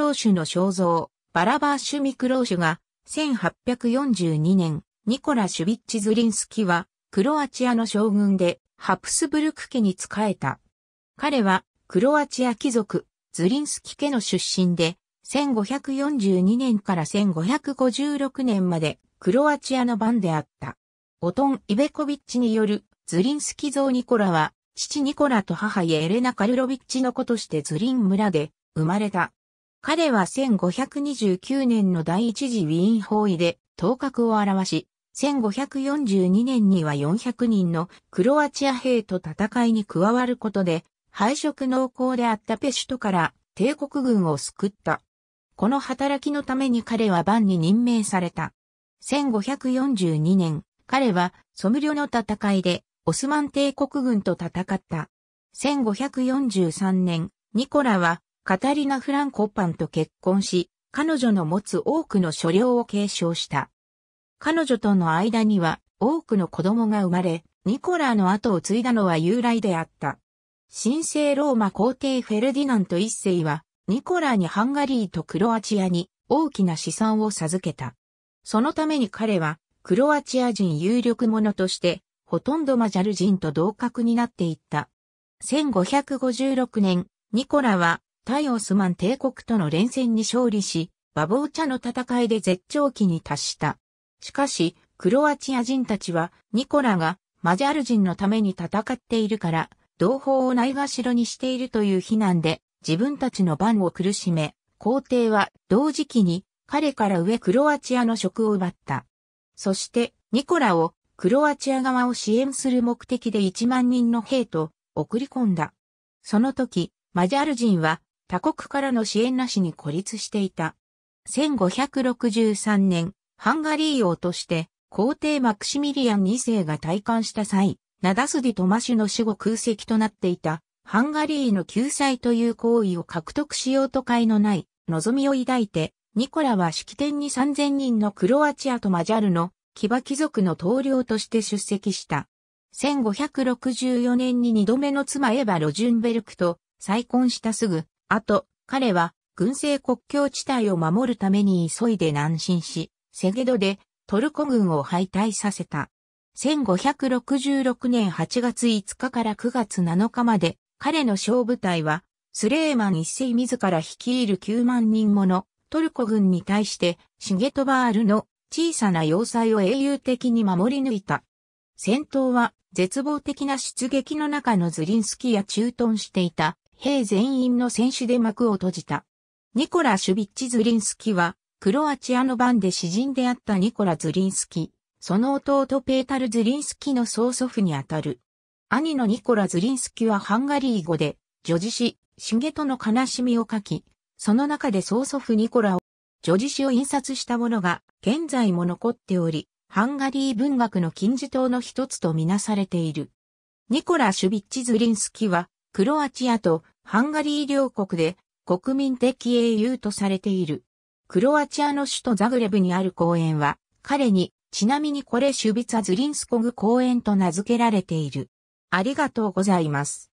ローシュの肖像、バラバーシュ・ミクローシュが、1842年、ニコラ・シュビッチ・ズリンスキは、クロアチアの将軍で、ハプスブルク家に仕えた。彼は、クロアチア貴族、ズリンスキ家の出身で、1542年から1556年まで、クロアチアの番であった。オトン・イベコビッチによる、ズリンスキ像ニコラは、父ニコラと母エレナ・カルロビッチの子としてズリン村で生まれた。彼は1529年の第一次ウィーン包囲で頭角を現し、1542年には400人のクロアチア兵と戦いに加わることで、敗色濃厚であったペシュトから帝国軍を救った。この働きのために彼は番に任命された。1542年、彼はソムリョの戦いでオスマン帝国軍と戦った。1543年、ニコラはカタリナ・フランコパンと結婚し、彼女の持つ多くの所領を継承した。彼女との間には多くの子供が生まれ、ニコラーの後を継いだのは由来であった。神聖ローマ皇帝フェルディナント一世は、ニコラーにハンガリーとクロアチアに大きな資産を授けた。そのために彼は、クロアチア人有力者として、ほとんどマジャル人と同格になっていった。1556年、ニコラはイオスマン帝国との連戦に勝利し、バボーチャの戦いで絶頂期に達した。しかし、クロアチア人たちは、ニコラがマジャル人のために戦っているから、同胞をないがしろにしているという非難で、自分たちの番を苦しめ、皇帝は同時期に彼から上クロアチアの職を奪った。そして、ニコラをクロアチア側を支援する目的で1万人の兵と送り込んだ。その時、マジャル人は他国からの支援なしに孤立していた。1563年、ハンガリー王として皇帝マクシミリアン2世が退官した際、ナダスディ・トマシュの死後空席となっていたハンガリーの救済という行為を獲得しようと会のない望みを抱いて、ニコラは式典に3000人のクロアチアとマジャルの騎馬貴族の統領として出席した。1564年に2度目の妻エヴァ・ロジュンベルクと再婚したすぐあと、彼は軍政国境地帯を守るために急いで南進し、セゲドでトルコ軍を敗退させた。1566年8月5日から9月7日まで、彼の小部隊は、スレーマン一世自ら率いる9万人ものトルコ軍に対して、シゲトバールの小さな要塞を英雄的に守り抜いた。戦闘は絶望的な出撃の中のズリンスキや駐屯していた兵全員の選手で幕を閉じた。ニコラ・シュビッチ・ズリンスキは、クロアチアの番で詩人であったニコラ・ズリンスキ、その弟ペータル・ズリンスキの曽祖父にあたる。兄のニコラ・ズリンスキはハンガリー語で、女児詩、シゲトの悲しみを書き、その中で曽祖父ニコラを、女児詩を印刷したものが、現在も残っており、ハンガリー文学の金字塔の一つとみなされている。ニコラ・シュビッチ・ズリンスキは、クロアチアとハンガリー両国で国民的英雄とされている。クロアチアの首都ザグレブにある公園は、彼に、ちなみにこれシュビツァズリンスコグ公園と名付けられている。ありがとうございます。